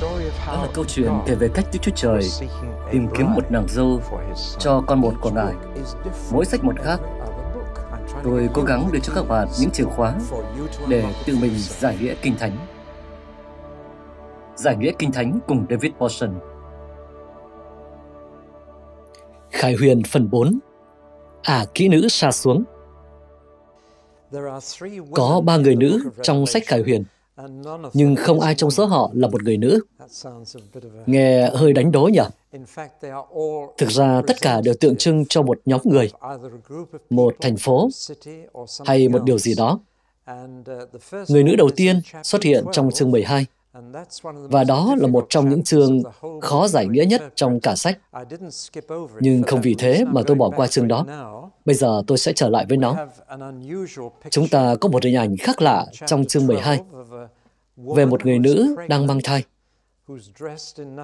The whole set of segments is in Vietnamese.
Đó là câu chuyện kể về cách Đức Chúa Trời tìm kiếm một nàng dâu cho con một của Ngài. Mỗi sách một khác, tôi cố gắng đưa cho các bạn những chìa khóa để tự mình giải nghĩa Kinh Thánh. Giải nghĩa Kinh Thánh cùng David Paulson Khải Huyền phần 4 À kỹ nữ xa xuống Có ba người nữ trong sách Khải Huyền nhưng không ai trong số họ là một người nữ. Nghe hơi đánh đố nhỉ? Thực ra tất cả đều tượng trưng cho một nhóm người, một thành phố hay một điều gì đó. Người nữ đầu tiên xuất hiện trong chương 12 và đó là một trong những chương khó giải nghĩa nhất trong cả sách. Nhưng không vì thế mà tôi bỏ qua chương đó. Bây giờ tôi sẽ trở lại với nó. Chúng ta có một hình ảnh khác lạ trong chương 12 về một người nữ đang mang thai.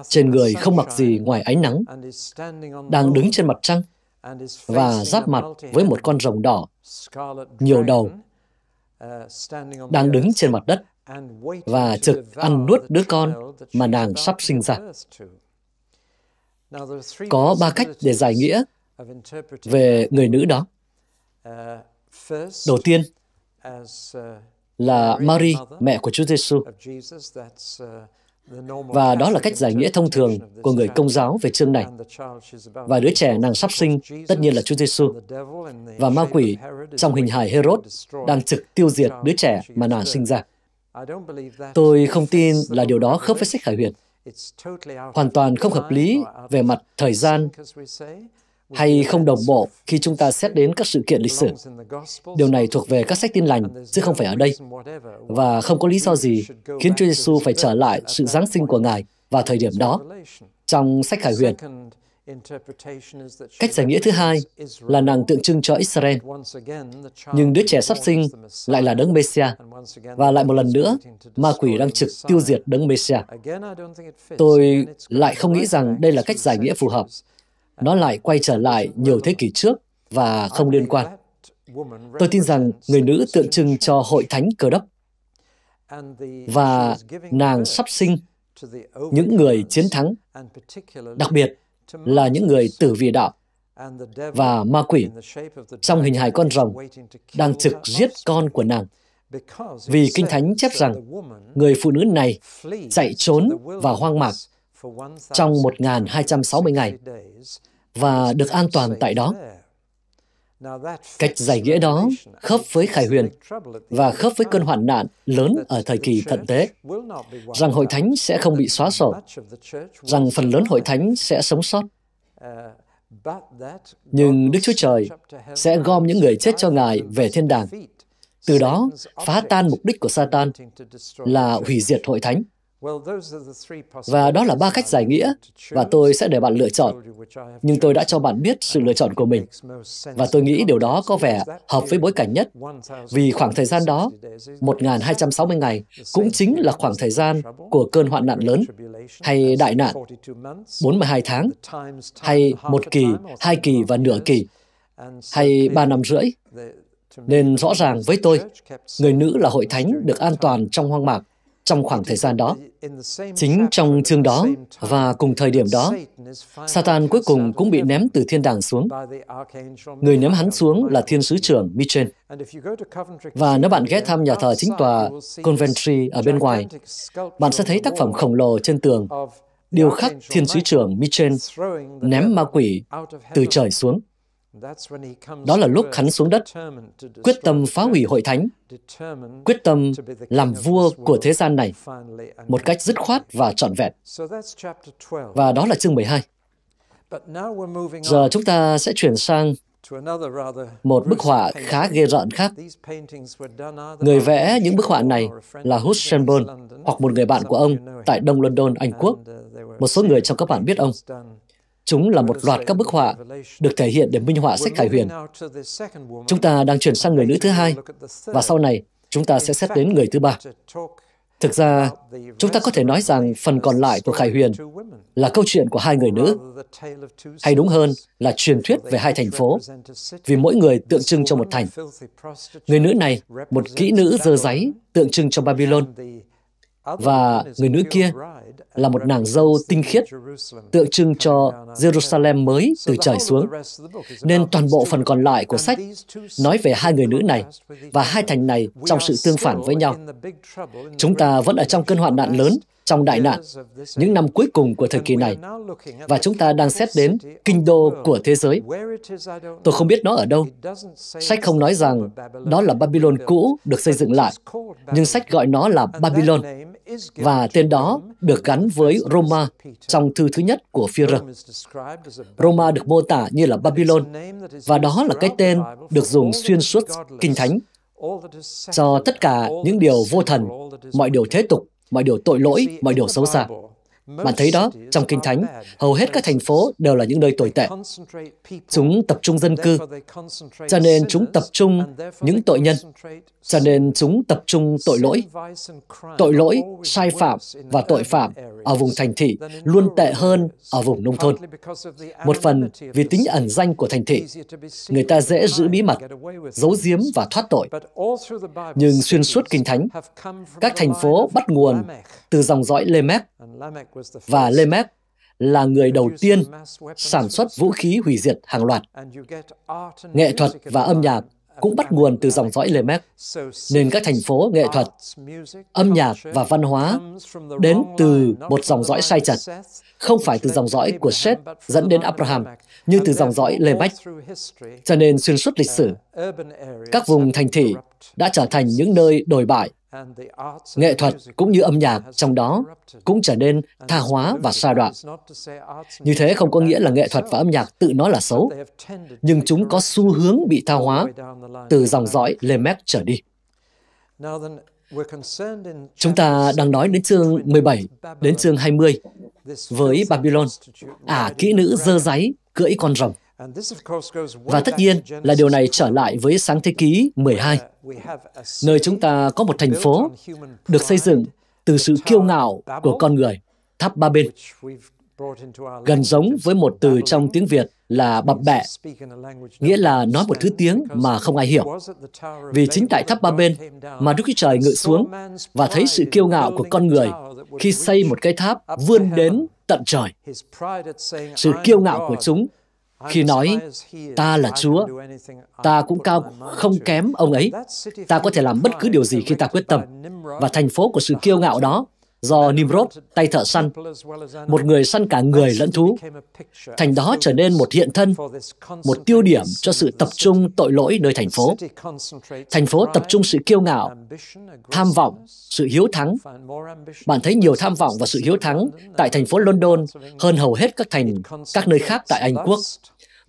Trên người không mặc gì ngoài ánh nắng, đang đứng trên mặt trăng và giáp mặt với một con rồng đỏ, nhiều đầu, uh, đang đứng trên mặt đất và trực ăn nuốt đứa con mà nàng sắp sinh ra. Có ba cách để giải nghĩa về người nữ đó. Uh, Đầu tiên uh, là Mary, mẹ của Chúa Giêsu, uh, và đó là cách giải nghĩa thông thường của người công giáo về chương này. Và đứa trẻ nàng sắp sinh tất nhiên là Chúa Giêsu và ma quỷ trong hình hài Herod đang trực tiêu diệt đứa trẻ mà nàng sinh ra. Tôi không tin là điều đó khớp với sách khải huyền. Hoàn toàn không hợp lý về mặt thời gian hay không đồng bộ khi chúng ta xét đến các sự kiện lịch sử. Điều này thuộc về các sách tin lành, chứ không phải ở đây. Và không có lý do gì khiến Chúa Giêsu phải trở lại sự Giáng sinh của Ngài vào thời điểm đó. Trong sách Khải Huyền, Cách giải nghĩa thứ hai là nàng tượng trưng cho Israel, nhưng đứa trẻ sắp sinh lại là đấng Messia, và lại một lần nữa, ma quỷ đang trực tiêu diệt đấng Messia. Tôi lại không nghĩ rằng đây là cách giải nghĩa phù hợp. Nó lại quay trở lại nhiều thế kỷ trước và không liên quan. Tôi tin rằng người nữ tượng trưng cho hội thánh cờ đốc và nàng sắp sinh những người chiến thắng, đặc biệt là những người tử vì đạo và ma quỷ trong hình hài con rồng đang trực giết con của nàng. Vì Kinh Thánh chép rằng người phụ nữ này chạy trốn và hoang mạc trong 1.260 ngày và được an toàn tại đó. Cách giải nghĩa đó khớp với Khải Huyền và khớp với cơn hoạn nạn lớn ở thời kỳ thận tế, rằng hội thánh sẽ không bị xóa sổ, rằng phần lớn hội thánh sẽ sống sót. Uh, Nhưng Đức Chúa Trời sẽ gom những người chết cho Ngài về thiên đàng, từ đó phá tan mục đích của Satan là hủy diệt hội thánh. Và đó là ba cách giải nghĩa và tôi sẽ để bạn lựa chọn. Nhưng tôi đã cho bạn biết sự lựa chọn của mình. Và tôi nghĩ điều đó có vẻ hợp với bối cảnh nhất vì khoảng thời gian đó, 1.260 ngày, cũng chính là khoảng thời gian của cơn hoạn nạn lớn hay đại nạn, 42 tháng, hay một kỳ, hai kỳ và nửa kỳ, hay ba năm rưỡi. Nên rõ ràng với tôi, người nữ là hội thánh được an toàn trong hoang mạc trong khoảng thời gian đó. Chính trong chương đó và cùng thời điểm đó, Satan cuối cùng cũng bị ném từ thiên đàng xuống. Người ném hắn xuống là thiên sứ trưởng Michel. Và nếu bạn ghé thăm nhà thờ chính tòa Coventry ở bên ngoài, bạn sẽ thấy tác phẩm khổng lồ trên tường điêu khắc thiên sứ trưởng Michel ném ma quỷ từ trời xuống. Đó là lúc hắn xuống đất, quyết tâm phá hủy hội thánh, quyết tâm làm vua của thế gian này một cách dứt khoát và trọn vẹn. Và đó là chương 12. Giờ chúng ta sẽ chuyển sang một bức họa khá ghê rợn khác. Người vẽ những bức họa này là Hus hoặc một người bạn của ông tại Đông London, Anh Quốc. Uh, một số người trong các bạn biết ông. Chúng là một loạt các bức họa được thể hiện để minh họa sách Khải Huyền. Chúng ta đang chuyển sang người nữ thứ hai, và sau này chúng ta sẽ xét đến người thứ ba. Thực ra, chúng ta có thể nói rằng phần còn lại của Khải Huyền là câu chuyện của hai người nữ, hay đúng hơn là truyền thuyết về hai thành phố, vì mỗi người tượng trưng cho một thành. Người nữ này, một kỹ nữ dơ giấy, tượng trưng cho Babylon, và người nữ kia là một nàng dâu tinh khiết, tượng trưng cho Jerusalem mới từ trời xuống. Nên toàn bộ phần còn lại của sách nói về hai người nữ này và hai thành này trong sự tương phản với nhau. Chúng ta vẫn ở trong cơn hoạn nạn lớn, trong đại nạn, những năm cuối cùng của thời kỳ này, và chúng ta đang xét đến kinh đô của thế giới. Tôi không biết nó ở đâu. Sách không nói rằng đó là Babylon cũ được xây dựng lại, nhưng sách gọi nó là Babylon và tên đó được gắn với Roma trong thư thứ nhất của Führer. Roma được mô tả như là Babylon, và đó là cái tên được dùng xuyên suốt Kinh Thánh cho tất cả những điều vô thần, mọi điều thế tục, mọi điều tội lỗi, mọi điều xấu xa. Bạn thấy đó, trong Kinh Thánh, hầu hết các thành phố đều là những nơi tồi tệ. Chúng tập trung dân cư, cho nên chúng tập trung những tội nhân, cho nên chúng tập trung tội lỗi. Tội lỗi, sai phạm và tội phạm ở vùng thành thị luôn tệ hơn ở vùng nông thôn. Một phần vì tính ẩn danh của thành thị, người ta dễ giữ bí mật, giấu giếm và thoát tội. Nhưng xuyên suốt Kinh Thánh, các thành phố bắt nguồn từ dòng dõi Lemech và Lemet là người đầu tiên sản xuất vũ khí hủy diệt hàng loạt. Nghệ thuật và âm nhạc cũng bắt nguồn từ dòng dõi Lemet, nên các thành phố nghệ thuật, âm nhạc và văn hóa đến từ một dòng dõi sai chật, không phải từ dòng dõi của Seth dẫn đến Abraham, như từ dòng dõi Lemet. Cho nên xuyên suốt lịch sử, các vùng thành thị đã trở thành những nơi đồi bại, Nghệ thuật cũng như âm nhạc trong đó cũng trở nên tha hóa và xa đoạn. Như thế không có nghĩa là nghệ thuật và âm nhạc tự nó là xấu, nhưng chúng có xu hướng bị tha hóa từ dòng dõi Lemec trở đi. Chúng ta đang nói đến chương 17 đến chương 20 với Babylon, ả à, kỹ nữ dơ giấy cưỡi con rồng. Và tất nhiên là điều này trở lại với sáng thế ký 12, uh, nơi chúng ta có một thành phố được xây dựng từ sự kiêu ngạo của con người, tháp ba bên, gần giống với một từ trong tiếng Việt là bập bẹ, nghĩa là nói một thứ tiếng mà không ai hiểu. Vì chính tại tháp ba bên mà Đức Chúa Trời ngự xuống và thấy sự kiêu ngạo của con người khi xây một cái tháp vươn đến tận trời. Sự kiêu ngạo của chúng khi nói ta là Chúa, ta cũng cao không kém ông ấy. Ta có thể làm bất cứ điều gì khi ta quyết tâm. Và thành phố của sự kiêu ngạo đó do Nimrod, tay thợ săn, một người săn cả người lẫn thú. Thành đó trở nên một hiện thân, một tiêu điểm cho sự tập trung tội lỗi nơi thành phố. Thành phố tập trung sự kiêu ngạo, tham vọng, sự hiếu thắng. Bạn thấy nhiều tham vọng và sự hiếu thắng tại thành phố London hơn hầu hết các thành các nơi khác tại Anh Quốc.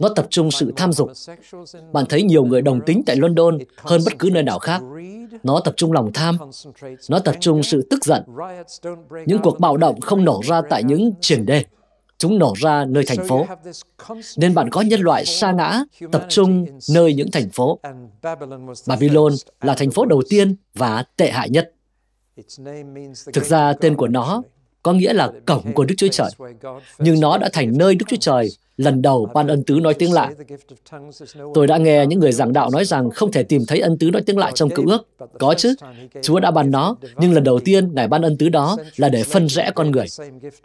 Nó tập trung sự tham dục. Bạn thấy nhiều người đồng tính tại London hơn bất cứ nơi nào khác. Nó tập trung lòng tham. Nó tập trung sự tức giận. Những cuộc bạo động không nổ ra tại những triển đê. Chúng nổ ra nơi thành phố. Nên bạn có nhân loại sa ngã, tập trung nơi những thành phố. Babylon là thành phố đầu tiên và tệ hại nhất. Thực ra tên của nó có nghĩa là cổng của Đức Chúa Trời. Nhưng nó đã thành nơi Đức Chúa Trời Lần đầu Ban ân tứ nói tiếng lạ. Tôi đã nghe những người giảng đạo nói rằng không thể tìm thấy ân tứ nói tiếng lạ trong cựu ước. Có chứ, Chúa đã ban nó, nhưng lần đầu tiên Ngài ban ân tứ đó là để phân rẽ con người.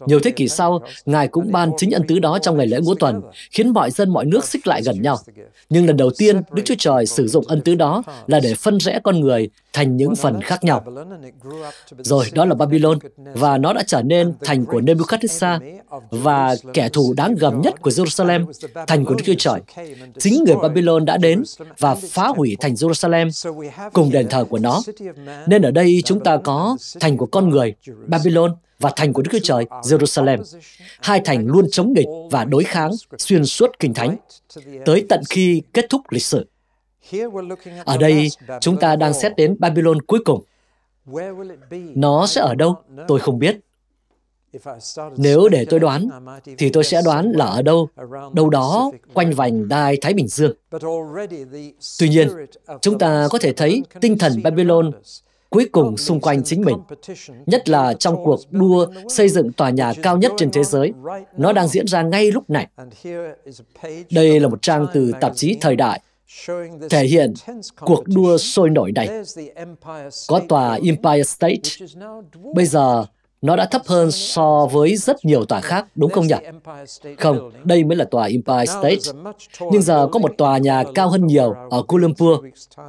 Nhiều thế kỷ sau, Ngài cũng ban chính ân tứ đó trong ngày lễ ngũ tuần, khiến mọi dân mọi nước xích lại gần nhau. Nhưng lần đầu tiên, Đức Chúa Trời sử dụng ân tứ đó là để phân rẽ con người thành những phần khác nhau. Rồi, đó là Babylon, và nó đã trở nên thành của Nebuchadnezzar và kẻ thù đáng gầm nhất của Jerusalem, thành của Đức Chúa Trời. Chính người Babylon đã đến và phá hủy thành Jerusalem cùng đền thờ của nó. Nên ở đây chúng ta có thành của con người, Babylon, và thành của Đức Chúa Trời, Jerusalem. Hai thành luôn chống nghịch và đối kháng xuyên suốt Kinh Thánh, tới tận khi kết thúc lịch sử. Ở đây, chúng ta đang xét đến Babylon cuối cùng. Nó sẽ ở đâu? Tôi không biết. Nếu để tôi đoán, thì tôi sẽ đoán là ở đâu, đâu đó quanh vành đai Thái Bình Dương. Tuy nhiên, chúng ta có thể thấy tinh thần Babylon cuối cùng xung quanh chính mình, nhất là trong cuộc đua xây dựng tòa nhà cao nhất trên thế giới. Nó đang diễn ra ngay lúc này. Đây là một trang từ tạp chí Thời đại thể hiện cuộc đua sôi nổi này. Có tòa Empire State, bây giờ nó đã thấp hơn so với rất nhiều tòa khác, đúng không nhỉ? Không, đây mới là tòa Empire State. Nhưng giờ có một tòa nhà cao hơn nhiều ở Kuala Lumpur.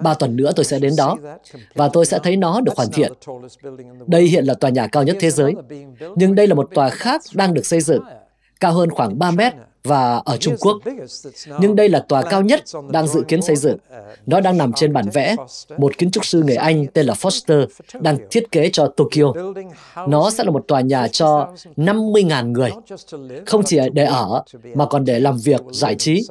Ba tuần nữa tôi sẽ đến đó, và tôi sẽ thấy nó được hoàn thiện. Đây hiện là tòa nhà cao nhất thế giới, nhưng đây là một tòa khác đang được xây dựng, cao hơn khoảng 3 mét và ở Trung Quốc. Nhưng đây là tòa cao nhất đang dự kiến xây dựng. Nó đang nằm trên bản vẽ. Một kiến trúc sư người Anh tên là Foster đang thiết kế cho Tokyo. Nó sẽ là một tòa nhà cho 50.000 người, không chỉ để ở mà còn để làm việc, giải trí.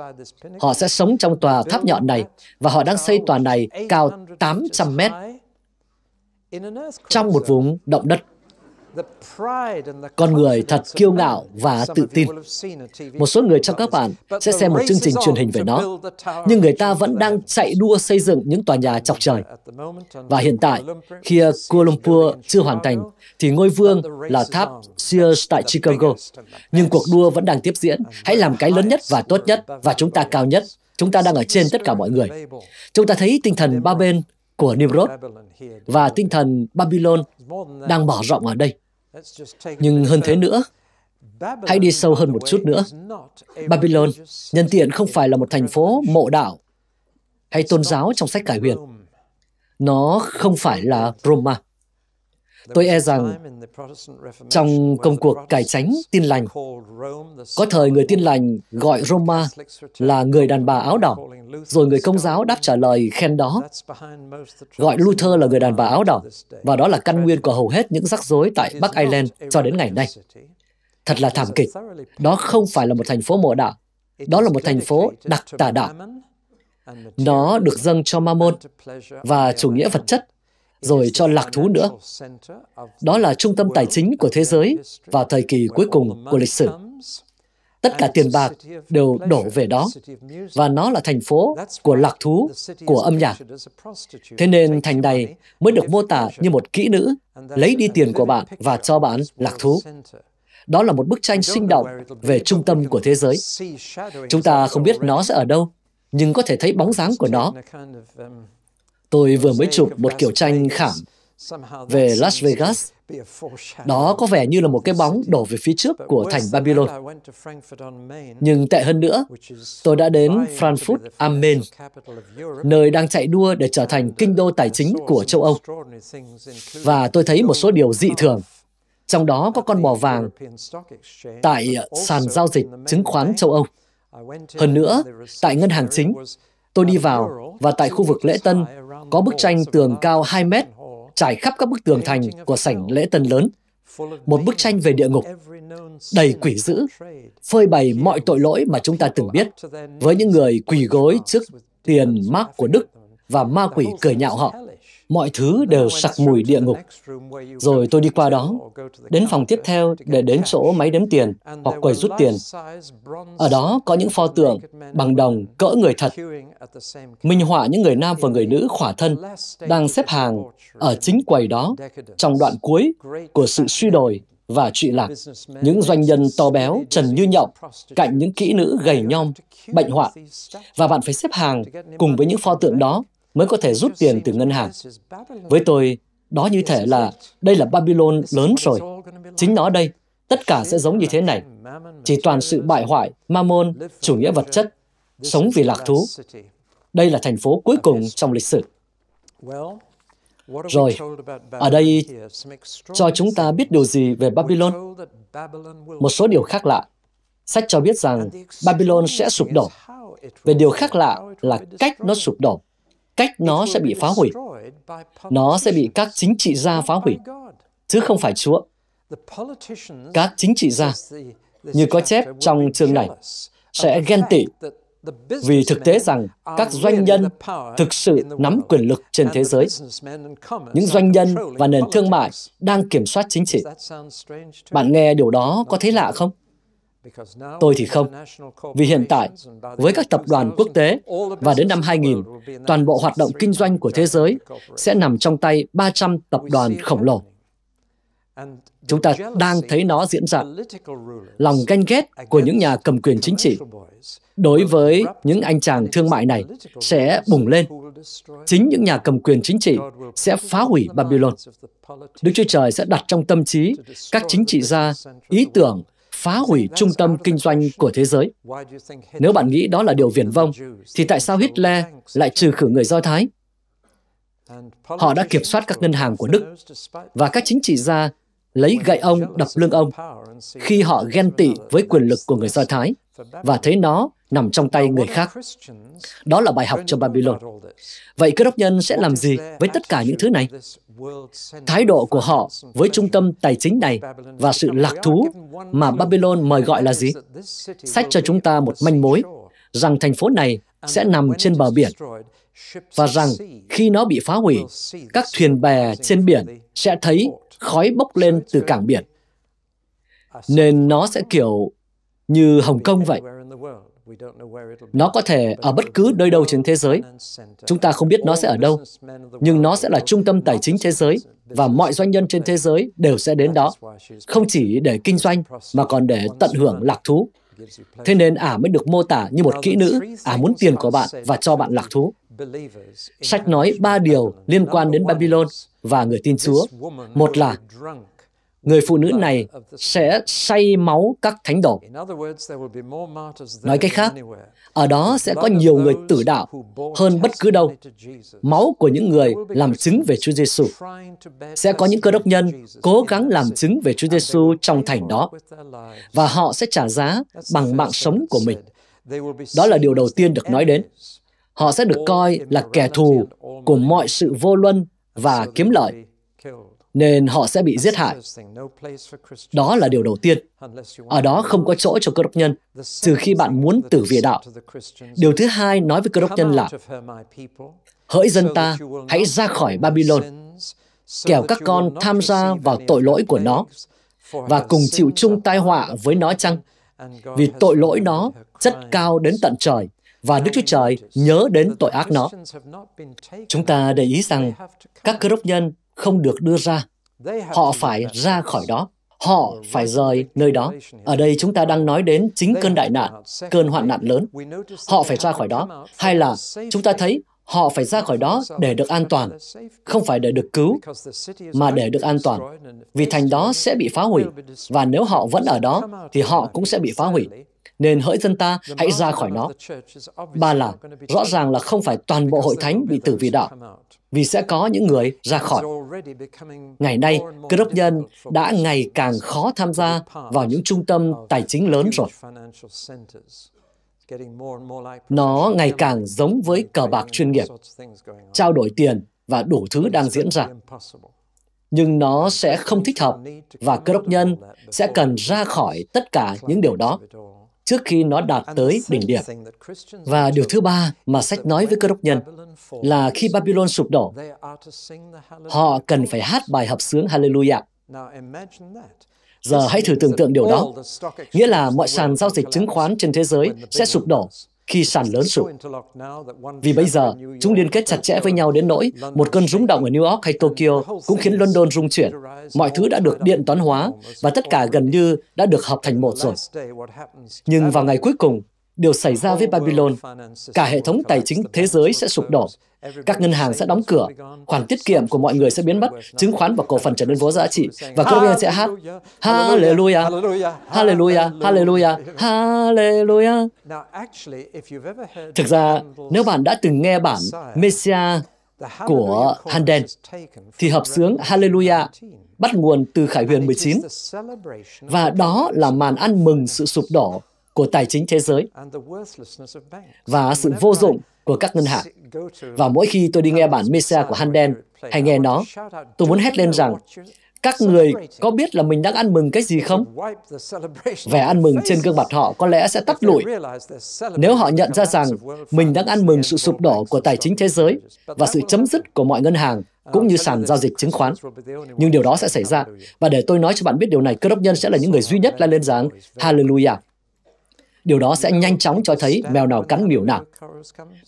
Họ sẽ sống trong tòa tháp nhọn này và họ đang xây tòa này cao 800 mét trong một vùng động đất. Con người thật kiêu ngạo và tự tin. Một số người trong các bạn sẽ xem một chương trình truyền hình về nó, nhưng người ta vẫn đang chạy đua xây dựng những tòa nhà chọc trời. Và hiện tại, khi Kuala Lumpur chưa hoàn thành, thì ngôi vương là tháp Sears tại Chicago. Nhưng cuộc đua vẫn đang tiếp diễn. Hãy làm cái lớn nhất và tốt nhất, và chúng ta cao nhất. Chúng ta đang ở trên tất cả mọi người. Chúng ta thấy tinh thần ba bên của Nimrod và tinh thần Babylon đang mở rộng ở đây. Nhưng hơn thế nữa, hãy đi sâu hơn một chút nữa. Babylon, nhân tiện không phải là một thành phố mộ đạo hay tôn giáo trong sách cải huyền. Nó không phải là Roma. Tôi e rằng trong công cuộc cải tránh tin lành, có thời người tin lành gọi Roma là người đàn bà áo đỏ, rồi người công giáo đáp trả lời khen đó, gọi Luther là người đàn bà áo đỏ, và đó là căn nguyên của hầu hết những rắc rối tại Bắc Ireland cho đến ngày nay. Thật là thảm kịch. Đó không phải là một thành phố mộ đạo, đó là một thành phố đặc tả đạo. Nó được dâng cho Mammon và chủ nghĩa vật chất rồi cho lạc thú nữa. Đó là trung tâm tài chính của thế giới vào thời kỳ cuối cùng của lịch sử. Tất cả tiền bạc đều đổ về đó, và nó là thành phố của lạc thú, của âm nhạc. Thế nên thành này mới được mô tả như một kỹ nữ lấy đi tiền của bạn và cho bạn lạc thú. Đó là một bức tranh sinh động về trung tâm của thế giới. Chúng ta không biết nó sẽ ở đâu, nhưng có thể thấy bóng dáng của nó Tôi vừa mới chụp một kiểu tranh khảm về Las Vegas. Đó có vẻ như là một cái bóng đổ về phía trước của thành Babylon. Nhưng tệ hơn nữa, tôi đã đến Frankfurt am Main, nơi đang chạy đua để trở thành kinh đô tài chính của châu Âu. Và tôi thấy một số điều dị thường, trong đó có con bò vàng tại sàn giao dịch chứng khoán châu Âu. Hơn nữa, tại ngân hàng chính, tôi đi vào và tại khu vực lễ tân có bức tranh tường cao 2 mét trải khắp các bức tường thành của sảnh lễ tân lớn. Một bức tranh về địa ngục, đầy quỷ dữ, phơi bày mọi tội lỗi mà chúng ta từng biết với những người quỳ gối trước tiền mark của Đức và ma quỷ cười nhạo họ mọi thứ đều sặc mùi địa ngục. Rồi tôi đi qua đó, đến phòng tiếp theo để đến chỗ máy đếm tiền hoặc quầy rút tiền. Ở đó có những pho tượng bằng đồng cỡ người thật, minh họa những người nam và người nữ khỏa thân đang xếp hàng ở chính quầy đó trong đoạn cuối của sự suy đồi và trụy lạc, những doanh nhân to béo, trần như nhộng, cạnh những kỹ nữ gầy nhom, bệnh hoạn. Và bạn phải xếp hàng cùng với những pho tượng đó mới có thể rút tiền từ ngân hàng. Với tôi, đó như thể là đây là Babylon lớn rồi. Chính nó đây, tất cả sẽ giống như thế này. Chỉ toàn sự bại hoại, mammon, chủ nghĩa vật chất, sống vì lạc thú. Đây là thành phố cuối cùng trong lịch sử. Rồi, ở đây cho chúng ta biết điều gì về Babylon? Một số điều khác lạ. Sách cho biết rằng Babylon sẽ sụp đổ. Về điều khác lạ là cách nó sụp đổ cách nó sẽ bị phá hủy. Nó sẽ bị các chính trị gia phá hủy, chứ không phải Chúa. Các chính trị gia, như có chép trong chương này, sẽ ghen tị vì thực tế rằng các doanh nhân thực sự nắm quyền lực trên thế giới. Những doanh nhân và nền thương mại đang kiểm soát chính trị. Bạn nghe điều đó có thấy lạ không? Tôi thì không, vì hiện tại, với các tập đoàn quốc tế và đến năm 2000, toàn bộ hoạt động kinh doanh của thế giới sẽ nằm trong tay 300 tập đoàn khổng lồ. Chúng ta đang thấy nó diễn ra. Lòng ganh ghét của những nhà cầm quyền chính trị đối với những anh chàng thương mại này sẽ bùng lên. Chính những nhà cầm quyền chính trị sẽ phá hủy Babylon. Đức Chúa Trời sẽ đặt trong tâm trí các chính trị gia ý tưởng phá hủy trung tâm kinh doanh của thế giới. Nếu bạn nghĩ đó là điều viển vông, thì tại sao Hitler lại trừ khử người Do Thái? Họ đã kiểm soát các ngân hàng của Đức và các chính trị gia lấy gậy ông đập lưng ông khi họ ghen tị với quyền lực của người Do Thái và thấy nó nằm trong tay người khác. Đó là bài học cho Babylon. Vậy cơ đốc nhân sẽ làm gì với tất cả những thứ này? Thái độ của họ với trung tâm tài chính này và sự lạc thú mà Babylon mời gọi là gì? Sách cho chúng ta một manh mối rằng thành phố này sẽ nằm trên bờ biển và rằng khi nó bị phá hủy, các thuyền bè trên biển sẽ thấy khói bốc lên từ cảng biển. Nên nó sẽ kiểu như Hồng Kông vậy. Nó có thể ở bất cứ nơi đâu trên thế giới. Chúng ta không biết nó sẽ ở đâu, nhưng nó sẽ là trung tâm tài chính thế giới và mọi doanh nhân trên thế giới đều sẽ đến đó, không chỉ để kinh doanh mà còn để tận hưởng lạc thú. Thế nên ả mới được mô tả như một kỹ nữ, ả muốn tiền của bạn và cho bạn lạc thú. Sách nói ba điều liên quan đến Babylon và người tin Chúa. Một là người phụ nữ này sẽ say máu các thánh đồ. Nói cách khác, ở đó sẽ có nhiều người tử đạo hơn bất cứ đâu. Máu của những người làm chứng về Chúa Giêsu sẽ có những cơ đốc nhân cố gắng làm chứng về Chúa Giêsu trong thành đó và họ sẽ trả giá bằng mạng sống của mình. Đó là điều đầu tiên được nói đến. Họ sẽ được coi là kẻ thù của mọi sự vô luân và kiếm lợi nên họ sẽ bị giết hại. Đó là điều đầu tiên. Ở đó không có chỗ cho cơ đốc nhân, trừ khi bạn muốn tử vì đạo. Điều thứ hai nói với cơ đốc nhân là, hỡi dân ta, hãy ra khỏi Babylon, kẻo các con tham gia vào tội lỗi của nó và cùng chịu chung tai họa với nó chăng? Vì tội lỗi nó chất cao đến tận trời, và Đức Chúa Trời nhớ đến tội ác nó. Chúng ta để ý rằng các cơ đốc nhân không được đưa ra. Họ phải ra khỏi đó. Họ phải rời nơi đó. Ở đây chúng ta đang nói đến chính cơn đại nạn, cơn hoạn nạn lớn. Họ phải ra khỏi đó. Hay là chúng ta thấy họ phải ra khỏi đó để được an toàn, không phải để được cứu, mà để được an toàn, vì thành đó sẽ bị phá hủy, và nếu họ vẫn ở đó, thì họ cũng sẽ bị phá hủy. Nên hỡi dân ta, hãy ra khỏi nó. Ba là, rõ ràng là không phải toàn bộ hội thánh bị tử vì đạo, vì sẽ có những người ra khỏi. Ngày nay, cơ đốc nhân đã ngày càng khó tham gia vào những trung tâm tài chính lớn rồi. Nó ngày càng giống với cờ bạc chuyên nghiệp, trao đổi tiền và đủ thứ đang diễn ra. Nhưng nó sẽ không thích hợp và cơ đốc nhân sẽ cần ra khỏi tất cả những điều đó trước khi nó đạt tới đỉnh điểm. Và điều thứ ba mà sách nói với cơ đốc nhân là khi Babylon sụp đổ, họ cần phải hát bài hợp sướng Hallelujah. Giờ hãy thử tưởng tượng điều đó. Nghĩa là mọi sàn giao dịch chứng khoán trên thế giới sẽ sụp đổ khi sàn lớn sụp. Vì bây giờ, chúng liên kết chặt chẽ với nhau đến nỗi một cơn rúng động ở New York hay Tokyo cũng khiến London rung chuyển. Mọi thứ đã được điện toán hóa và tất cả gần như đã được hợp thành một rồi. Nhưng vào ngày cuối cùng, điều xảy ra với Babylon. Cả hệ thống tài chính thế giới sẽ sụp đổ. Các ngân hàng sẽ đóng cửa, khoản tiết kiệm của mọi người sẽ biến mất, chứng khoán và cổ phần trở nên vô giá trị. Và cô Robin sẽ hát Hallelujah, Hallelujah, Hallelujah, Hallelujah. Thực ra, nếu bạn đã từng nghe bản Messiah của Handel thì hợp xướng Hallelujah bắt nguồn từ Khải Huyền 19 và đó là màn ăn mừng sự sụp đổ của tài chính thế giới và sự vô dụng của các ngân hàng. Và mỗi khi tôi đi nghe bản Messiah của Handel hay nghe nó, tôi muốn hét lên rằng các người có biết là mình đang ăn mừng cái gì không? Vẻ ăn mừng trên gương mặt họ có lẽ sẽ tắt lụi nếu họ nhận ra rằng mình đang ăn mừng sự sụp đổ của tài chính thế giới và sự chấm dứt của mọi ngân hàng ah, cũng như sàn giao dịch chứng khoán. Nhưng điều đó sẽ xảy ra. Và để tôi nói cho bạn biết điều này, cơ đốc nhân sẽ là những người duy nhất la lên rằng Hallelujah. Điều đó sẽ nhanh chóng cho thấy mèo nào cắn miểu nào.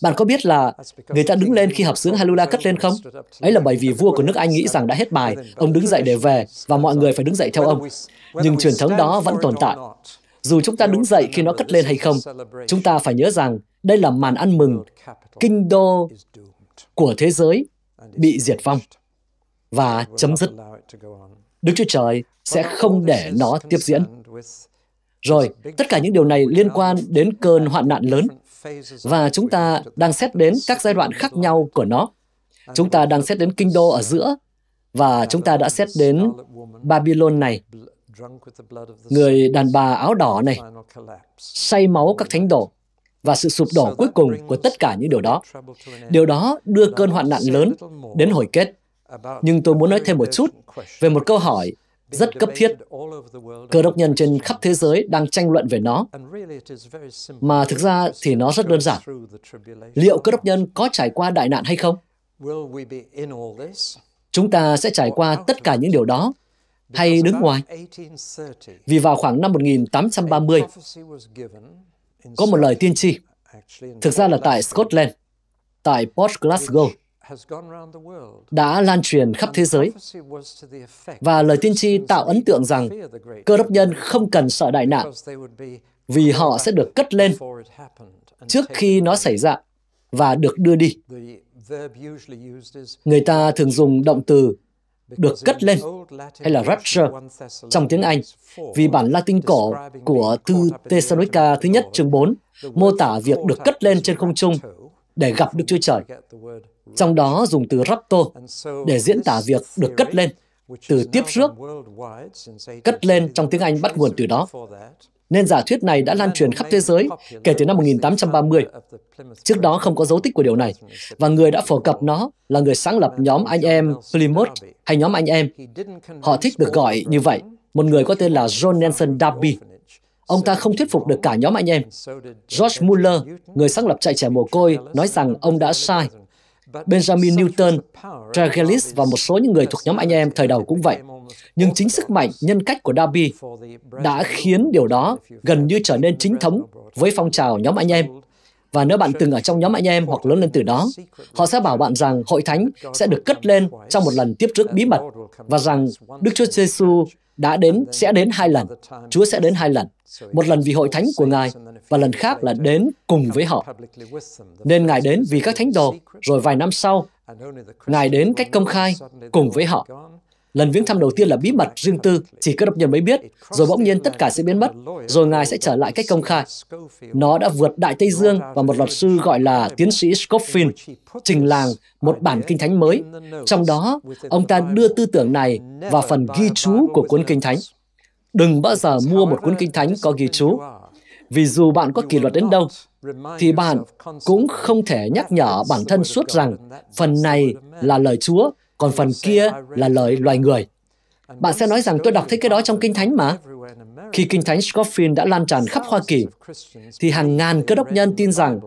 Bạn có biết là người ta đứng lên khi hợp sướng Halula cất lên không? Ấy là bởi vì vua của nước Anh nghĩ rằng đã hết bài, ông đứng dậy để về và mọi người phải đứng dậy theo ông. Nhưng truyền thống đó vẫn tồn tại. Dù chúng ta đứng dậy khi nó cất lên hay không, chúng ta phải nhớ rằng đây là màn ăn mừng kinh đô của thế giới bị diệt vong và chấm dứt. Đức Chúa Trời sẽ không để nó tiếp diễn. Rồi, tất cả những điều này liên quan đến cơn hoạn nạn lớn, và chúng ta đang xét đến các giai đoạn khác nhau của nó. Chúng ta đang xét đến kinh đô ở giữa, và chúng ta đã xét đến Babylon này, người đàn bà áo đỏ này, say máu các thánh đồ, và sự sụp đổ cuối cùng của tất cả những điều đó. Điều đó đưa cơn hoạn nạn lớn đến hồi kết. Nhưng tôi muốn nói thêm một chút về một câu hỏi rất cấp thiết. Cơ đốc nhân trên khắp thế giới đang tranh luận về nó. Mà thực ra thì nó rất đơn giản. Liệu cơ đốc nhân có trải qua đại nạn hay không? Chúng ta sẽ trải qua tất cả những điều đó hay đứng ngoài? Vì vào khoảng năm 1830, có một lời tiên tri, thực ra là tại Scotland, tại Port Glasgow, đã lan truyền khắp thế giới. Và lời tiên tri tạo ấn tượng rằng cơ đốc nhân không cần sợ đại nạn vì họ sẽ được cất lên trước khi nó xảy ra và được đưa đi. Người ta thường dùng động từ được cất lên hay là rapture trong tiếng Anh vì bản Latin cổ của thư Thessalonica thứ nhất chương 4 mô tả việc được cất lên trên không trung để gặp Đức Chúa Trời. Trong đó dùng từ rapto để diễn tả việc được cất lên, từ tiếp rước, cất lên trong tiếng Anh bắt nguồn từ đó. Nên giả thuyết này đã lan truyền khắp thế giới kể từ năm 1830. Trước đó không có dấu tích của điều này, và người đã phổ cập nó là người sáng lập nhóm anh em Plymouth hay nhóm anh em. Họ thích được gọi như vậy, một người có tên là John Nelson Darby Ông ta không thuyết phục được cả nhóm anh em. George Muller, người sáng lập trại trẻ mồ côi, nói rằng ông đã sai. Benjamin Newton, Tragelis và một số những người thuộc nhóm anh em thời đầu cũng vậy. Nhưng chính sức mạnh, nhân cách của Darby đã khiến điều đó gần như trở nên chính thống với phong trào nhóm anh em. Và nếu bạn từng ở trong nhóm anh em hoặc lớn lên từ đó, họ sẽ bảo bạn rằng hội thánh sẽ được cất lên trong một lần tiếp trước bí mật và rằng Đức Chúa Giêsu đã đến sẽ đến hai lần. Chúa sẽ đến hai lần. Một lần vì hội thánh của Ngài và lần khác là đến cùng với họ. Nên Ngài đến vì các thánh đồ, rồi vài năm sau, Ngài đến cách công khai cùng với họ Lần viếng thăm đầu tiên là bí mật, riêng tư, chỉ có độc nhân mới biết, rồi bỗng nhiên tất cả sẽ biến mất, rồi ngài sẽ trở lại cách công khai. Nó đã vượt Đại Tây Dương và một luật sư gọi là tiến sĩ Scofield trình làng một bản kinh thánh mới. Trong đó, ông ta đưa tư tưởng này vào phần ghi chú của cuốn kinh thánh. Đừng bao giờ mua một cuốn kinh thánh có ghi chú, vì dù bạn có kỷ luật đến đâu, thì bạn cũng không thể nhắc nhở bản thân suốt rằng phần này là lời Chúa còn phần kia là lời loài người. Bạn sẽ nói rằng tôi đọc thấy cái đó trong Kinh Thánh mà. Khi Kinh Thánh Scofield đã lan tràn khắp Hoa Kỳ, thì hàng ngàn cơ đốc nhân tin rằng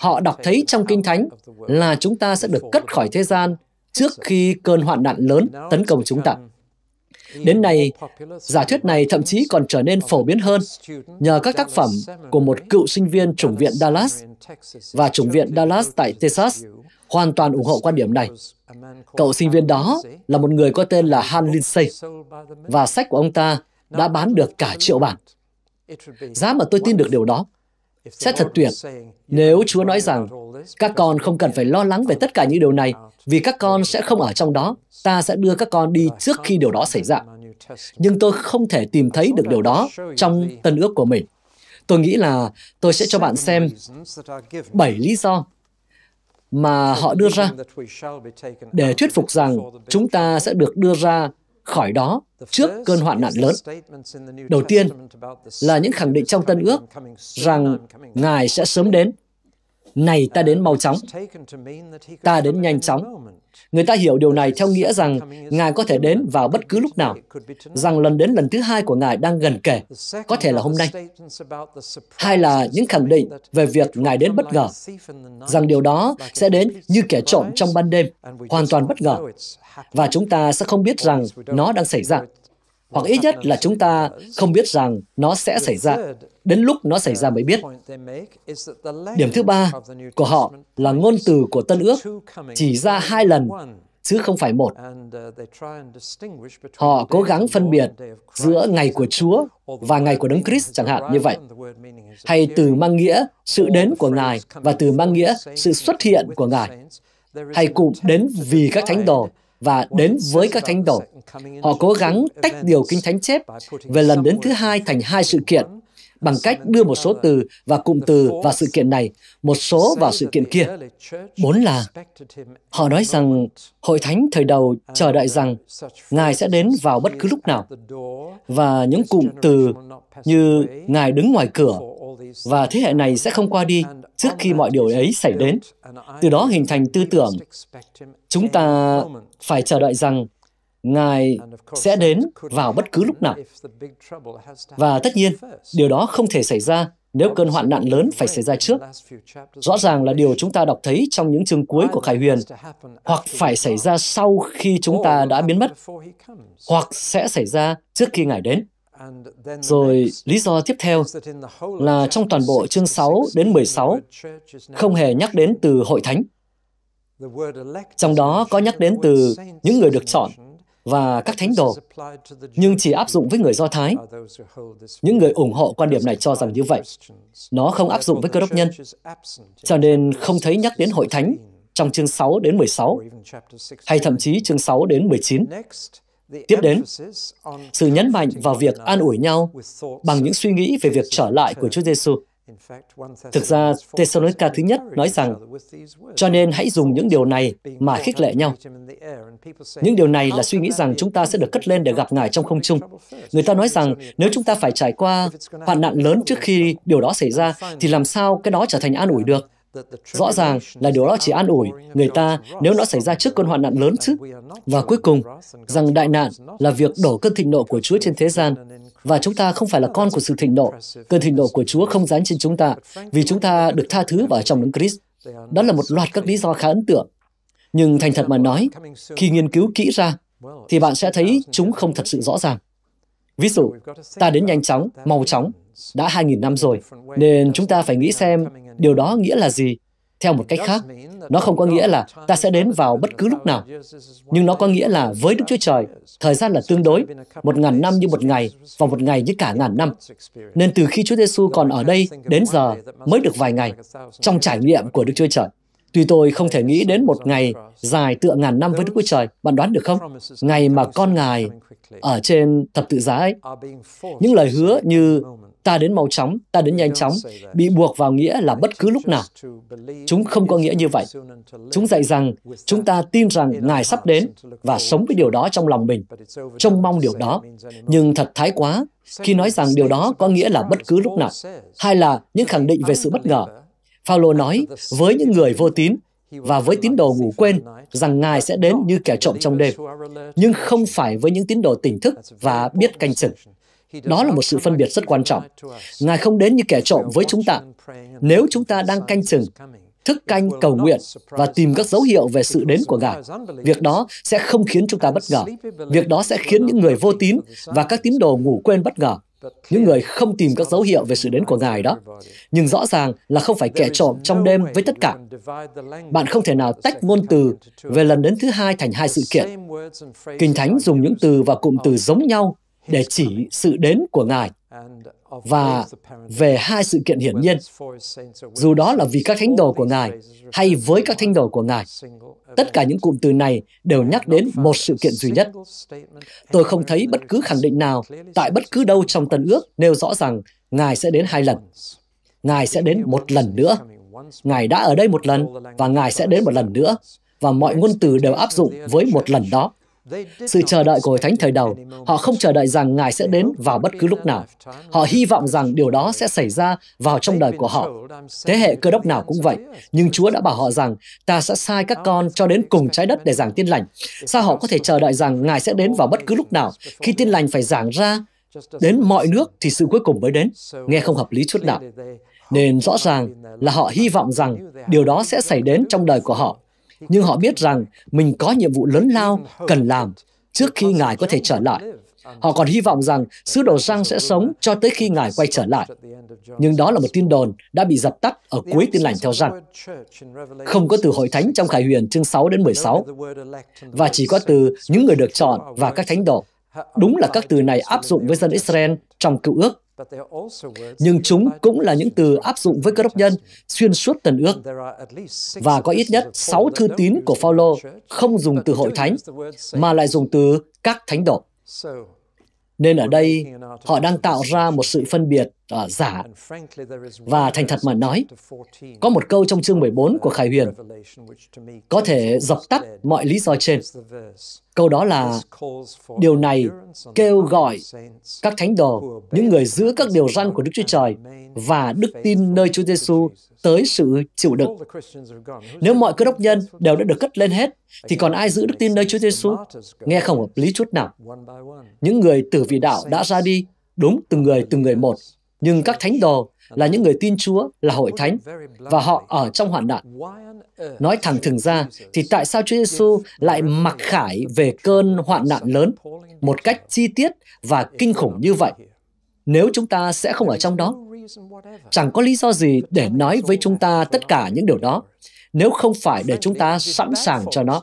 họ đọc thấy trong Kinh Thánh là chúng ta sẽ được cất khỏi thế gian trước khi cơn hoạn nạn lớn tấn công chúng ta. Đến nay, giả thuyết này thậm chí còn trở nên phổ biến hơn nhờ các tác phẩm của một cựu sinh viên chủng viện Dallas và chủng viện Dallas tại Texas hoàn toàn ủng hộ quan điểm này. Cậu sinh viên đó là một người có tên là Han Lindsay và sách của ông ta đã bán được cả triệu bản. Giá mà tôi tin được điều đó. Sẽ thật tuyệt nếu Chúa nói rằng các con không cần phải lo lắng về tất cả những điều này vì các con sẽ không ở trong đó. Ta sẽ đưa các con đi trước khi điều đó xảy ra. Nhưng tôi không thể tìm thấy được điều đó trong tân ước của mình. Tôi nghĩ là tôi sẽ cho bạn xem bảy lý do mà họ đưa ra để thuyết phục rằng chúng ta sẽ được đưa ra khỏi đó trước cơn hoạn nạn lớn. Đầu tiên là những khẳng định trong Tân ước rằng Ngài sẽ sớm đến này ta đến mau chóng, ta đến nhanh chóng. Người ta hiểu điều này theo nghĩa rằng Ngài có thể đến vào bất cứ lúc nào, rằng lần đến lần thứ hai của Ngài đang gần kề, có thể là hôm nay. Hay là những khẳng định về việc Ngài đến bất ngờ, rằng điều đó sẽ đến như kẻ trộm trong ban đêm, hoàn toàn bất ngờ, và chúng ta sẽ không biết rằng nó đang xảy ra hoặc ít nhất là chúng ta không biết rằng nó sẽ xảy ra, đến lúc nó xảy ra mới biết. Điểm thứ ba của họ là ngôn từ của Tân ước chỉ ra hai lần chứ không phải một. Họ cố gắng phân biệt giữa ngày của Chúa và ngày của Đấng Christ chẳng hạn như vậy. Hay từ mang nghĩa sự đến của Ngài và từ mang nghĩa sự xuất hiện của Ngài. Hay cụm đến vì các thánh đồ và đến với các thánh đồ. Họ cố gắng tách điều kinh thánh chép về lần đến thứ hai thành hai sự kiện bằng cách đưa một số từ và cụm từ vào sự kiện này, một số vào sự kiện kia. Bốn là, họ nói rằng hội thánh thời đầu chờ đợi rằng Ngài sẽ đến vào bất cứ lúc nào, và những cụm từ như Ngài đứng ngoài cửa và thế hệ này sẽ không qua đi trước khi mọi điều ấy xảy đến. Từ đó hình thành tư tưởng, chúng ta phải chờ đợi rằng Ngài sẽ đến vào bất cứ lúc nào. Và tất nhiên, điều đó không thể xảy ra nếu cơn hoạn nạn lớn phải xảy ra trước. Rõ ràng là điều chúng ta đọc thấy trong những chương cuối của Khải Huyền, hoặc phải xảy ra sau khi chúng ta đã biến mất, hoặc sẽ xảy ra trước khi Ngài đến. Rồi lý do tiếp theo là trong toàn bộ chương 6 đến 16 không hề nhắc đến từ hội thánh. Trong đó có nhắc đến từ những người được chọn và các thánh đồ, nhưng chỉ áp dụng với người Do Thái. Những người ủng hộ quan điểm này cho rằng như vậy. Nó không áp dụng với cơ đốc nhân, cho nên không thấy nhắc đến hội thánh trong chương 6 đến 16, hay thậm chí chương 6 đến 19. Tiếp đến, sự nhấn mạnh vào việc an ủi nhau bằng những suy nghĩ về việc trở lại của Chúa Giêsu. Thực ra, Thessalonica thứ nhất nói rằng, cho nên hãy dùng những điều này mà khích lệ nhau. Những điều này là suy nghĩ rằng chúng ta sẽ được cất lên để gặp Ngài trong không trung. Người ta nói rằng, nếu chúng ta phải trải qua hoạn nạn lớn trước khi điều đó xảy ra, thì làm sao cái đó trở thành an ủi được? Rõ ràng là điều đó chỉ an ủi người ta nếu nó xảy ra trước cơn hoạn nạn lớn chứ. Và cuối cùng, rằng đại nạn là việc đổ cơn thịnh nộ của Chúa trên thế gian, và chúng ta không phải là con của sự thịnh nộ. Cơn thịnh nộ của Chúa không giáng trên chúng ta, vì chúng ta được tha thứ vào trong đấng Christ. Đó là một loạt các lý do khá ấn tượng. Nhưng thành thật mà nói, khi nghiên cứu kỹ ra, thì bạn sẽ thấy chúng không thật sự rõ ràng. Ví dụ, ta đến nhanh chóng, mau chóng, đã 2.000 năm rồi, nên chúng ta phải nghĩ xem điều đó nghĩa là gì theo một cách khác nó không có nghĩa là ta sẽ đến vào bất cứ lúc nào nhưng nó có nghĩa là với đức chúa trời thời gian là tương đối một ngàn năm như một ngày và một ngày như cả ngàn năm nên từ khi chúa giêsu còn ở đây đến giờ mới được vài ngày trong trải nghiệm của đức chúa trời Tuy tôi không thể nghĩ đến một ngày dài tựa ngàn năm với Đức Chúa Trời, bạn đoán được không? Ngày mà con Ngài ở trên thập tự giá ấy. Những lời hứa như ta đến mau chóng, ta đến nhanh chóng, bị buộc vào nghĩa là bất cứ lúc nào. Chúng không có nghĩa như vậy. Chúng dạy rằng chúng ta tin rằng Ngài sắp đến và sống với điều đó trong lòng mình, trông mong điều đó. Nhưng thật thái quá khi nói rằng điều đó có nghĩa là bất cứ lúc nào. Hay là những khẳng định về sự bất ngờ. Phaolô nói, với những người vô tín, và với tín đồ ngủ quên rằng Ngài sẽ đến như kẻ trộm trong đêm, nhưng không phải với những tín đồ tỉnh thức và biết canh chừng. Đó là một sự phân biệt rất quan trọng. Ngài không đến như kẻ trộm với chúng ta. Nếu chúng ta đang canh chừng, thức canh cầu nguyện và tìm các dấu hiệu về sự đến của Ngài. Việc đó sẽ không khiến chúng ta bất ngờ. Việc đó sẽ khiến những người vô tín và các tín đồ ngủ quên bất ngờ. Những người không tìm các dấu hiệu về sự đến của Ngài đó. Nhưng rõ ràng là không phải kẻ trộm trong đêm với tất cả. Bạn không thể nào tách ngôn từ về lần đến thứ hai thành hai sự kiện. Kinh Thánh dùng những từ và cụm từ giống nhau để chỉ sự đến của Ngài và về hai sự kiện hiển nhiên, dù đó là vì các thánh đồ của Ngài hay với các thánh đồ của Ngài. Tất cả những cụm từ này đều nhắc đến một sự kiện duy nhất. Tôi không thấy bất cứ khẳng định nào tại bất cứ đâu trong Tân ước nêu rõ rằng Ngài sẽ đến hai lần. Ngài sẽ đến một lần nữa. Ngài đã ở đây một lần và Ngài sẽ đến một lần nữa. Và mọi ngôn từ đều áp dụng với một lần đó. Sự chờ đợi của Hội Thánh thời đầu, họ không chờ đợi rằng Ngài sẽ đến vào bất cứ lúc nào. Họ hy vọng rằng điều đó sẽ xảy ra vào trong đời của họ. Thế hệ cơ đốc nào cũng vậy. Nhưng Chúa đã bảo họ rằng, ta sẽ sai các con cho đến cùng trái đất để giảng tin lành. Sao họ có thể chờ đợi rằng Ngài sẽ đến vào bất cứ lúc nào khi tin lành phải giảng ra đến mọi nước thì sự cuối cùng mới đến. Nghe không hợp lý chút nào. Nên rõ ràng là họ hy vọng rằng điều đó sẽ xảy đến trong đời của họ nhưng họ biết rằng mình có nhiệm vụ lớn lao cần làm trước khi Ngài có thể trở lại. Họ còn hy vọng rằng sứ đồ răng sẽ sống cho tới khi Ngài quay trở lại. Nhưng đó là một tin đồn đã bị dập tắt ở cuối tin lành theo Giang. Không có từ hội thánh trong Khải Huyền chương 6 đến 16, và chỉ có từ những người được chọn và các thánh đồ. Đúng là các từ này áp dụng với dân Israel trong cựu ước nhưng chúng cũng là những từ áp dụng với cơ đốc nhân xuyên suốt tần ước. Và có ít nhất 6 thư tín của Phaolô không dùng từ hội thánh, mà lại dùng từ các thánh đồ. Nên ở đây, họ đang tạo ra một sự phân biệt à, giả. Và thành thật mà nói, có một câu trong chương 14 của Khải Huyền có thể dập tắt mọi lý do trên. Câu đó là, điều này kêu gọi các thánh đồ, những người giữ các điều răn của Đức Chúa Trời và đức tin nơi Chúa Giêsu tới sự chịu đựng. Nếu mọi cơ đốc nhân đều đã được cất lên hết, thì còn ai giữ đức tin nơi Chúa Giêsu? Nghe không hợp lý chút nào. Những người tử vị đạo đã ra đi, đúng từng người từng người một, nhưng các thánh đồ là những người tin Chúa, là hội thánh, và họ ở trong hoạn nạn. Nói thẳng thừng ra, thì tại sao Chúa Giêsu lại mặc khải về cơn hoạn nạn lớn một cách chi tiết và kinh khủng như vậy? Nếu chúng ta sẽ không ở trong đó, chẳng có lý do gì để nói với chúng ta tất cả những điều đó, nếu không phải để chúng ta sẵn sàng cho nó.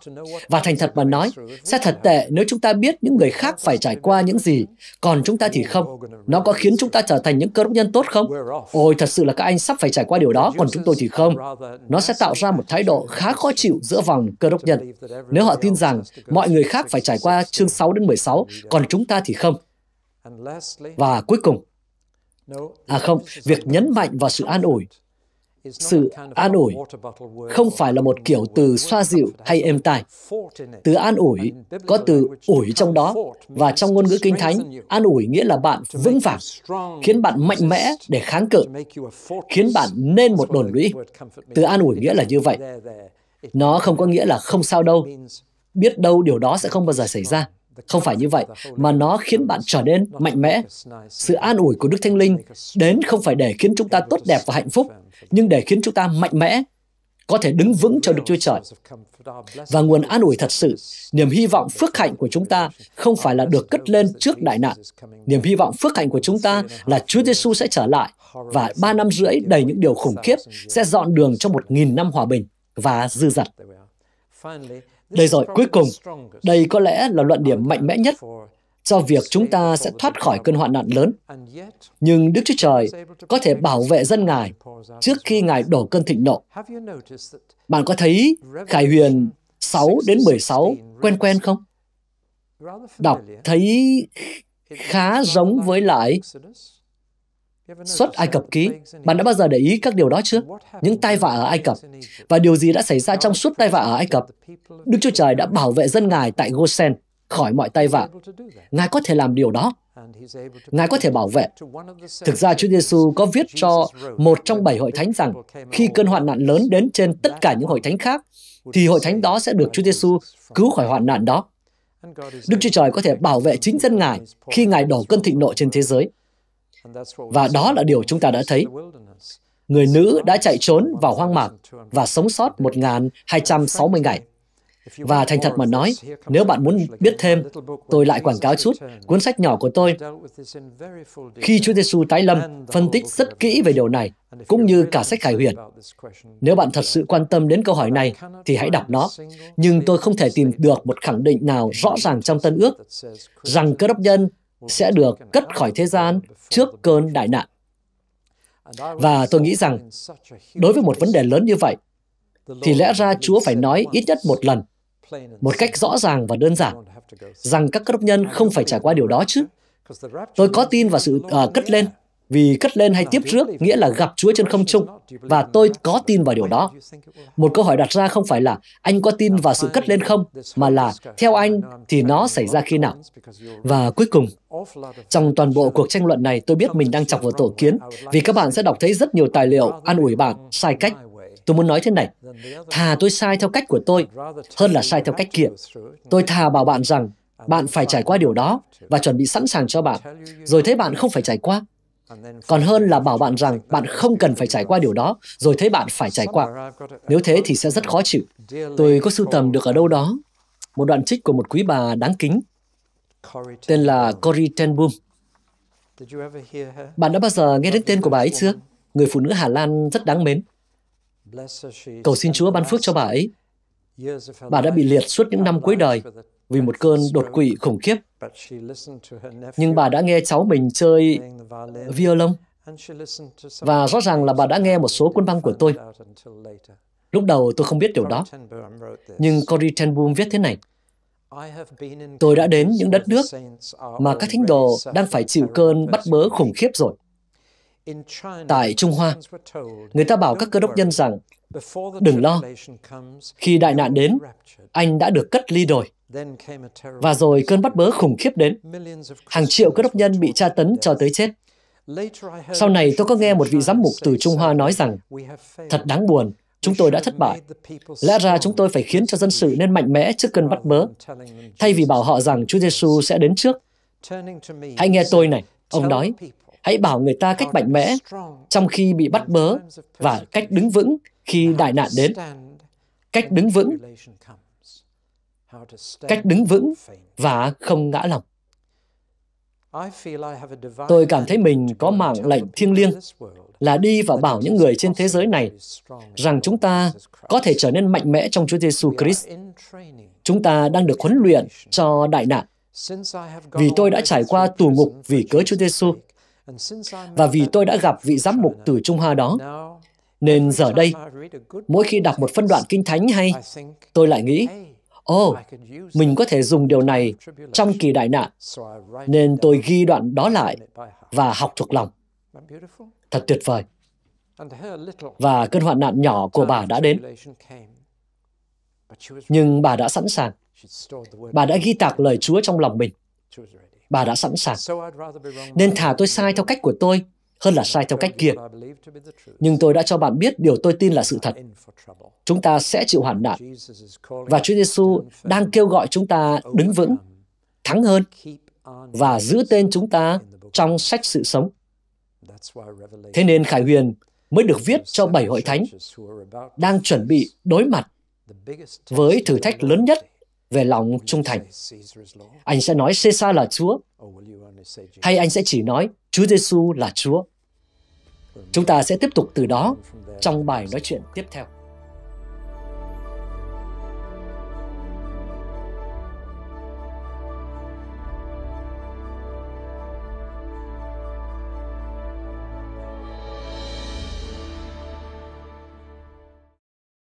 Và thành thật mà nói, sẽ thật tệ nếu chúng ta biết những người khác phải trải qua những gì, còn chúng ta thì không. Nó có khiến chúng ta trở thành những cơ đốc nhân tốt không? Ôi, thật sự là các anh sắp phải trải qua điều đó, còn chúng tôi thì không. Nó sẽ tạo ra một thái độ khá khó chịu giữa vòng cơ đốc nhân. Nếu họ tin rằng mọi người khác phải trải qua chương 6 đến 16, còn chúng ta thì không. Và cuối cùng, à không, việc nhấn mạnh vào sự an ủi sự an ủi không phải là một kiểu từ xoa dịu hay êm tai. Từ an ủi có từ ủi trong đó và trong ngôn ngữ kinh thánh, an ủi nghĩa là bạn vững vàng, khiến bạn mạnh mẽ để kháng cự, khiến bạn nên một đồn lũy. Từ an ủi nghĩa là như vậy. Nó không có nghĩa là không sao đâu, biết đâu điều đó sẽ không bao giờ xảy ra không phải như vậy, mà nó khiến bạn trở nên mạnh mẽ. Sự an ủi của Đức Thánh Linh đến không phải để khiến chúng ta tốt đẹp và hạnh phúc, nhưng để khiến chúng ta mạnh mẽ, có thể đứng vững cho Đức Chúa Trời. Và nguồn an ủi thật sự, niềm hy vọng phước hạnh của chúng ta không phải là được cất lên trước đại nạn. Niềm hy vọng phước hạnh của chúng ta là Chúa Giêsu sẽ trở lại và ba năm rưỡi đầy những điều khủng khiếp sẽ dọn đường cho một nghìn năm hòa bình và dư dật. Đây rồi, cuối cùng, đây có lẽ là luận điểm mạnh mẽ nhất cho việc chúng ta sẽ thoát khỏi cơn hoạn nạn lớn. Nhưng Đức Chúa Trời có thể bảo vệ dân Ngài trước khi Ngài đổ cơn thịnh nộ. Bạn có thấy Khải Huyền 6 đến 16 quen quen không? Đọc thấy khá giống với lại Xuất Ai Cập ký, bạn đã bao giờ để ý các điều đó chưa? Những tai vạ ở Ai Cập và điều gì đã xảy ra trong suốt tai vạ ở Ai Cập? Đức Chúa Trời đã bảo vệ dân Ngài tại Gosen khỏi mọi tai vạ. Ngài có thể làm điều đó. Ngài có thể bảo vệ. Thực ra Chúa Giêsu có viết cho một trong bảy hội thánh rằng khi cơn hoạn nạn lớn đến trên tất cả những hội thánh khác, thì hội thánh đó sẽ được Chúa Giêsu cứu khỏi hoạn nạn đó. Đức Chúa Trời có thể bảo vệ chính dân Ngài khi Ngài đổ cơn thịnh nộ trên thế giới. Và đó là điều chúng ta đã thấy. Người nữ đã chạy trốn vào hoang mạc và sống sót 1.260 ngày. Và thành thật mà nói, nếu bạn muốn biết thêm, tôi lại quảng cáo chút cuốn sách nhỏ của tôi. Khi Chúa Giêsu tái lâm, phân tích rất kỹ về điều này, cũng như cả sách Khải Huyền. Nếu bạn thật sự quan tâm đến câu hỏi này, thì hãy đọc nó. Nhưng tôi không thể tìm được một khẳng định nào rõ ràng trong Tân Ước rằng cơ đốc nhân sẽ được cất khỏi thế gian trước cơn đại nạn. Và tôi nghĩ rằng, đối với một vấn đề lớn như vậy, thì lẽ ra Chúa phải nói ít nhất một lần, một cách rõ ràng và đơn giản, rằng các cấp nhân không phải trải qua điều đó chứ. Tôi có tin vào sự uh, cất lên vì cất lên hay tiếp rước nghĩa là gặp Chúa trên không trung, và tôi có tin vào điều đó. Một câu hỏi đặt ra không phải là anh có tin vào sự cất lên không, mà là theo anh thì nó xảy ra khi nào. Và cuối cùng, trong toàn bộ cuộc tranh luận này, tôi biết mình đang chọc vào tổ kiến, vì các bạn sẽ đọc thấy rất nhiều tài liệu an ủi bạn, sai cách. Tôi muốn nói thế này, thà tôi sai theo cách của tôi, hơn là sai theo cách kia. Tôi thà bảo bạn rằng bạn phải trải qua điều đó và chuẩn bị sẵn sàng cho bạn, rồi thấy bạn không phải trải qua còn hơn là bảo bạn rằng bạn không cần phải trải qua điều đó rồi thấy bạn phải trải qua nếu thế thì sẽ rất khó chịu tôi có sưu tầm được ở đâu đó một đoạn trích của một quý bà đáng kính tên là Cory Ten Boom. Bạn đã bao giờ nghe đến tên của bà ấy chưa? Người phụ nữ Hà Lan rất đáng mến. Cầu xin Chúa ban phước cho bà ấy. Bà đã bị liệt suốt những năm cuối đời vì một cơn đột quỵ khủng khiếp. Nhưng bà đã nghe cháu mình chơi violon và rõ ràng là bà đã nghe một số quân băng của tôi. Lúc đầu tôi không biết điều đó, nhưng Cory Ten Boom viết thế này. Tôi đã đến những đất nước mà các thánh đồ đang phải chịu cơn bắt bớ khủng khiếp rồi. Tại Trung Hoa, người ta bảo các cơ đốc nhân rằng, đừng lo, khi đại nạn đến, anh đã được cất ly rồi. Và rồi cơn bắt bớ khủng khiếp đến. Hàng triệu cơ đốc nhân bị tra tấn cho tới chết. Sau này tôi có nghe một vị giám mục từ Trung Hoa nói rằng, thật đáng buồn, chúng tôi đã thất bại. Lẽ ra chúng tôi phải khiến cho dân sự nên mạnh mẽ trước cơn bắt bớ, thay vì bảo họ rằng Chúa Giêsu sẽ đến trước. Hãy nghe tôi này, ông nói, hãy bảo người ta cách mạnh mẽ trong khi bị bắt bớ và cách đứng vững khi đại nạn đến. Cách đứng vững, cách đứng vững và không ngã lòng. Tôi cảm thấy mình có mạng lệnh thiêng liêng là đi và bảo những người trên thế giới này rằng chúng ta có thể trở nên mạnh mẽ trong Chúa Giêsu Christ. Chúng ta đang được huấn luyện cho đại nạn. Vì tôi đã trải qua tù ngục vì cớ Chúa Giêsu và vì tôi đã gặp vị giám mục từ uh, Trung Hoa đó, nên giờ đây, mỗi khi đọc một phân đoạn kinh thánh hay, tôi lại nghĩ, ồ, oh, mình có thể dùng điều này trong kỳ đại nạn, nên tôi ghi đoạn đó lại và học thuộc lòng. Thật tuyệt vời. Và cơn hoạn nạn nhỏ của bà đã đến. Nhưng bà đã sẵn sàng. Bà đã ghi tạc lời Chúa trong lòng mình bà đã sẵn sàng. Nên thả tôi sai theo cách của tôi hơn là sai theo cách kia. Nhưng tôi đã cho bạn biết điều tôi tin là sự thật. Chúng ta sẽ chịu hoàn nạn. Và Chúa Giêsu đang kêu gọi chúng ta đứng vững, thắng hơn và giữ tên chúng ta trong sách sự sống. Thế nên Khải Huyền mới được viết cho bảy hội thánh đang chuẩn bị đối mặt với thử thách lớn nhất về lòng trung thành. Anh sẽ nói Caesar là Chúa, hay anh sẽ chỉ nói Chúa Giêsu là Chúa. Chúng ta sẽ tiếp tục từ đó trong bài nói chuyện tiếp theo.